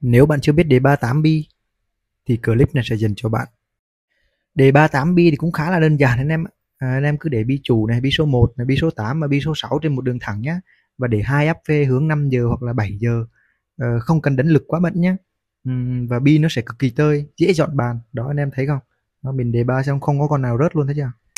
Nếu bạn chưa biết đề 38B thì clip này sẽ dành cho bạn. Đề 38B thì cũng khá là đơn giản anh em à, anh em cứ để bi chủ này, bi số 1 này, bi số 8 và bi số 6 trên một đường thẳng nhé và để hai áp phê hướng 5 giờ hoặc là 7 giờ à, không cần đánh lực quá mạnh nhé và bi nó sẽ cực kỳ tơi dễ dọn bàn đó anh em thấy không nó mình đề ba xong không có con nào rớt luôn thấy chưa